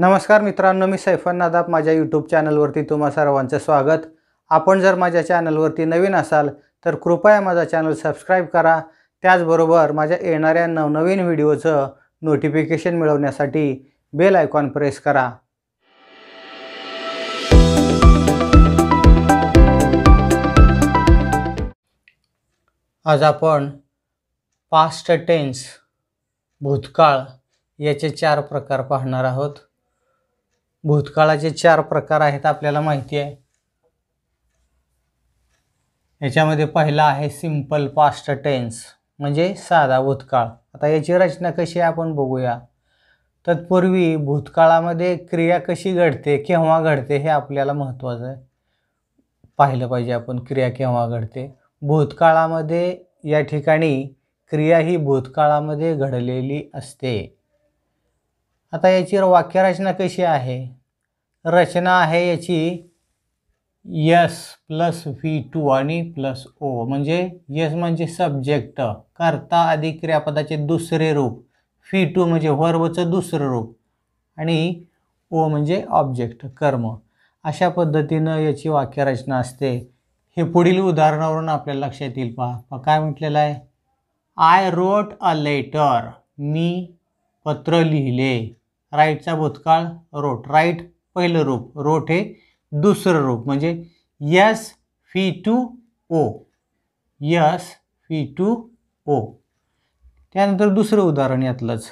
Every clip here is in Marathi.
नमस्कार मित्रांनो मी सैफन नादाब माझ्या यूट्यूब चॅनलवरती तुम्हा सर्वांचं स्वागत आपण जर माझ्या चॅनलवरती नवीन असाल तर कृपया माझा चॅनल सबस्क्राईब करा त्याचबरोबर माझ्या येणाऱ्या नवनवीन व्हिडिओचं नोटिफिकेशन मिळवण्यासाठी बेल आयकॉन प्रेस करा आज आपण पास्ट टेन्स भूतकाळ याचे चार प्रकार पाहणार आहोत भूतकाळाचे चार प्रकार आहेत आपल्याला माहिती आहे याच्यामध्ये पहिला आहे सिम्पल पास्ट टेन्स म्हणजे साधा भूतकाळ आता याची रचना कशी आपण बघूया तत्पूर्वी भूतकाळामध्ये क्रिया कशी घडते केव्हा घडते हे आपल्याला महत्त्वाचं आहे पाहिलं पाहिजे आपण क्रिया केव्हा घडते भूतकाळामध्ये या ठिकाणी क्रिया ही भूतकाळामध्ये घडलेली असते आता याची वाक्यरचना कशी आहे रचना आहे याची यस प्लस व्ही टू आणि प्लस ओ म्हणजे यस म्हणजे सब्जेक्ट कर्ता अधिक क्रियापदाचे दुसरे रूप फी टू म्हणजे वर्वचं दुसरं रूप आणि ओ म्हणजे ऑब्जेक्ट कर्म अशा पद्धतीनं याची वाक्यरचना असते हे पुढील उदाहरणावरून आपल्याला लक्षात येईल पहा काय म्हटलेलं आहे आय रोट अ लेटर मी पत्र लिहिले राईटचा भूतकाळ रोट राईट पहिलं रूप रोट हे दुसरं रूप म्हणजे S V two O S V two O त्यानंतर दुसरं उदाहरण यातलंच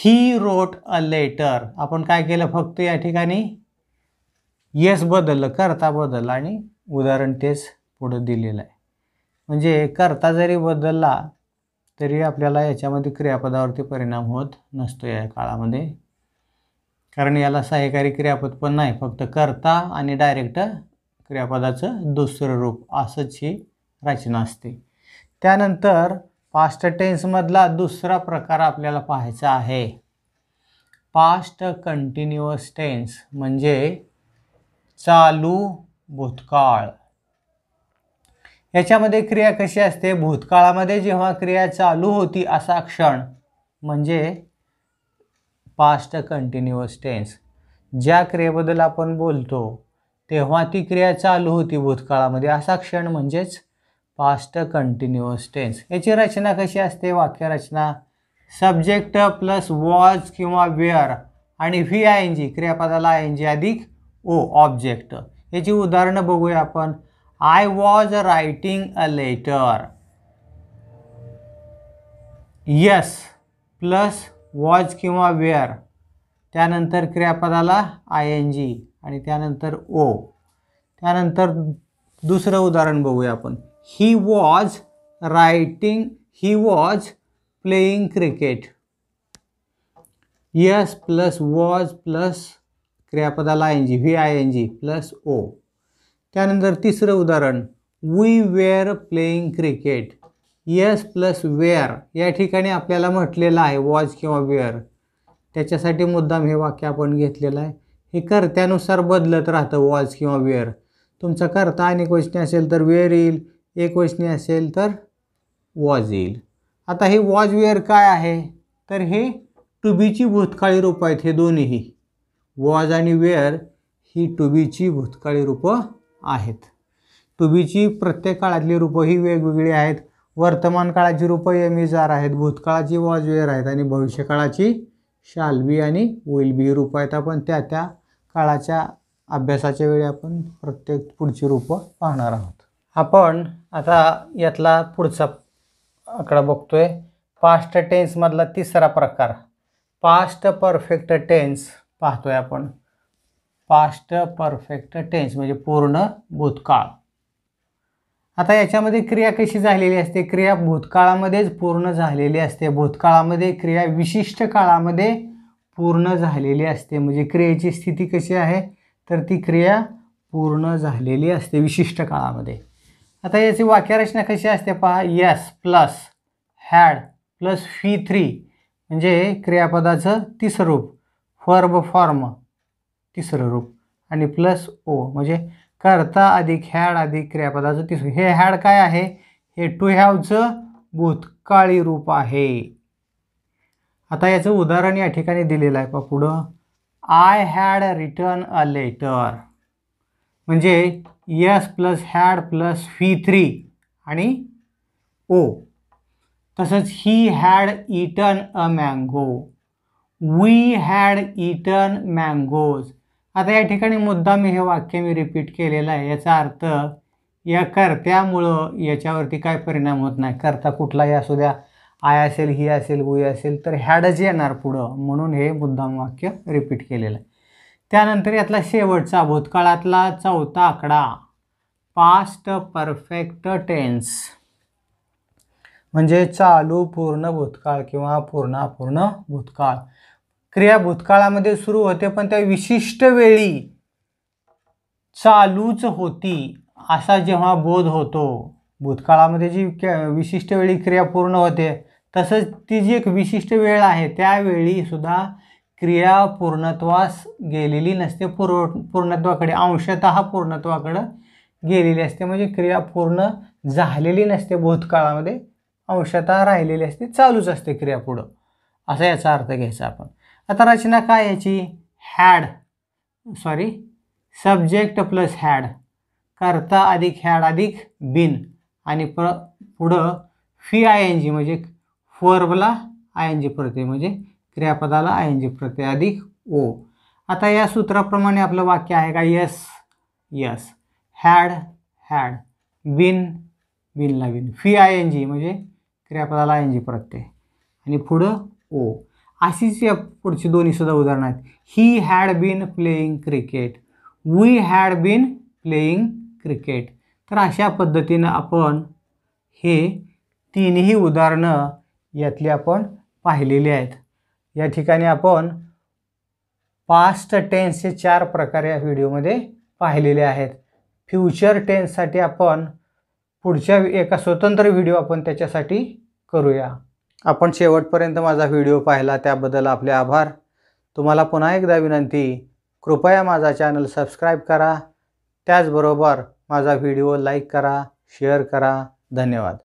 ही रोट अ लेटर आपण काय केलं फक्त या ठिकाणी यस बदललं करता बदललं आणि उदाहरण तेच पुढं दिलेलं आहे म्हणजे करता जरी बदलला तरी आपल्याला याच्यामध्ये क्रियापदावरती परिणाम होत नसतो या काळामध्ये कारण याला सहकारी क्रियापद पण नाही फक्त कर्ता आणि डायरेक्ट क्रियापदाचं दुसरं रूप असंच ही रचना असते त्यानंतर पास्ट टेन्समधला दुसरा प्रकार आपल्याला पाहायचा आहे पास्ट कंटिन्युअस टेन्स म्हणजे चालू भूतकाळ याच्यामध्ये क्रिया कशी असते भूतकाळामध्ये जेव्हा क्रिया चालू होती असा क्षण म्हणजे पास्ट कंटिन्युअस टेन्स ज्या क्रियेबद्दल आपण बोलतो तेव्हा ती क्रिया चालू होती भूतकाळामध्ये असा क्षण म्हणजेच पास्ट कंटिन्युअस टेन्स याची रचना कशी असते वाक्यरचना सब्जेक्ट प्लस वॉज किंवा वेअर आणि व्ही आय एन जी क्रियापदाला आय एन जी अधिक ओ ऑब्जेक्ट याची उदाहरणं बघूया आपण I was writing a letter S plus was किंवा वेअर त्यानंतर क्रियापदाला आय एन जी आणि त्यानंतर ओ त्यानंतर दुसरं उदाहरण बघूया आपण he was writing he was playing cricket S plus was plus क्रियापदाला I N G V I N G plus O त्यानंतर तिसरं उदाहरण we were playing cricket S plus were या ठिकाणी आपल्याला म्हटलेलं आहे वॉच किंवा वेअर त्याच्यासाठी मुद्दाम हे वाक्य आपण घेतलेलं आहे हे कर्त्यानुसार बदलत राहतं वॉच किंवा वेअर तुमचा कर्ता अनेक वचनी असेल तर वेअर येईल एक वचनी असेल तर वॉज येईल आता हे वॉज वेअर काय आहे तर हे टू भूतकाळी रूपं आहेत हे दोन्ही वॉज आणि वेअर ही टू भूतकाळी रूपं आहेत टू प्रत्येक काळातली रूपं ही वेगवेगळी आहेत वर्तमान काळाची रुपये मिजार आहेत भूतकाळाची वाजवेर आहेत आणि भविष्यकाळाची शालबी आणि विलबी रूप आहेत आपण त्या त्या काळाच्या अभ्यासाच्या वेळी आपण प्रत्येक पुढची रूपं पाहणार आहोत आपण आता यातला पुढचा आकडा बघतोय पास्ट टेन्समधला तिसरा प्रकार पास्ट परफेक्ट टेन्स पाहतोय आपण पास्ट परफेक्ट टेन्स म्हणजे पूर्ण भूतकाळ आता याच्यामध्ये क्रिया कशी झालेली असते क्रिया भूतकाळामध्येच पूर्ण झालेली असते भूतकाळामध्ये क्रिया विशिष्ट काळामध्ये पूर्ण झालेली असते म्हणजे क्रियेची स्थिती कशी आहे तर ती क्रिया पूर्ण झालेली असते विशिष्ट काळामध्ये आता याची वाक्यरचना कशी असते पहा S plus had plus V three म्हणजे क्रियापदाचं रूप फर्ब फॉर्म तिसरं रूप आणि प्लस ओ म्हणजे करता अधिक हॅड अधिक क्रियापदाचं तिसरं हे हॅड काय आहे हे टू हॅवचं भूतकाळी रूप आहे आता याचं उदाहरण या ठिकाणी दिलेलं आहे पा पुढं I had return a letter म्हणजे S plus had plus V three आणि ओ तसंच he had eaten a mango we had eaten mangoes आता या ठिकाणी मुद्दा मी हे वाक्य मी रिपीट केलेलं आहे याचा अर्थ या कर्त्यामुळं याच्यावरती काय परिणाम होत नाही कर्ता कुठलाही असू द्या आय असेल ही असेल गुई असेल तर हॅडच येणार पुढं म्हणून हे मुद्दाम वाक्य रिपीट केलेलं आहे त्यानंतर यातला शेवटचा भूतकाळातला चौथा आकडा पास्ट परफेक्ट टेन्स म्हणजे चालू पूर्ण भूतकाळ किंवा पूर्णापूर्ण भूतकाळ क्रिया भूतकाळामध्ये सुरू होते पण त्या विशिष्ट वेळी चालूच होती असा जेव्हा बोध होतो भूतकाळामध्ये जी विशिष्ट वेळी क्रिया पूर्ण होते तसंच ती जी एक विशिष्ट वेळ आहे त्यावेळी सुद्धा क्रिया पूर्णत्वास गेलेली नसते पूर्व पूर्णत्वाकडे अंशतः पूर्णत्वाकडं गेलेली असते म्हणजे क्रिया पूर्ण झालेली नसते भूतकाळामध्ये अंशतः राहिलेली असते चालूच असते क्रिया पुढं असा याचा अर्थ घ्यायचा आपण आता रचना काय याची had sorry subject plus had करता अधिक हॅड अधिक बिन आणि प्र पुढं फी आय एन जी म्हणजे फर्बला आय एन जी प्रत्यय म्हणजे क्रियापदाला आय एन जी प्रत्यय अधिक ओ आता या सूत्राप्रमाणे आपलं वाक्य आहे का S S had had been बिनला been V I N G म्हणजे क्रियापदाला आय एन जी प्रत्यय आणि पुढं ओ अशीच या पुढची सुद्धा उदाहरणं आहेत he had been playing cricket we had been playing cricket तर अशा पद्धतीनं आपण हे तीनही उदाहरणं यातली आपण पाहिलेली आहेत या ठिकाणी आपण पास्ट टेन्सचे चार प्रकार या व्हिडिओमध्ये पाहिलेले आहेत फ्युचर टेन्ससाठी आपण पुढच्या एका स्वतंत्र व्हिडिओ आपण त्याच्यासाठी करूया आपण शेवटपर्यंत माझा व्हिडिओ पाहिला त्याबद्दल आपले आभार तुम्हाला पुन्हा एकदा विनंती कृपया माझा चॅनल सबस्क्राईब करा त्याचबरोबर माझा व्हिडिओ लाईक करा शेअर करा धन्यवाद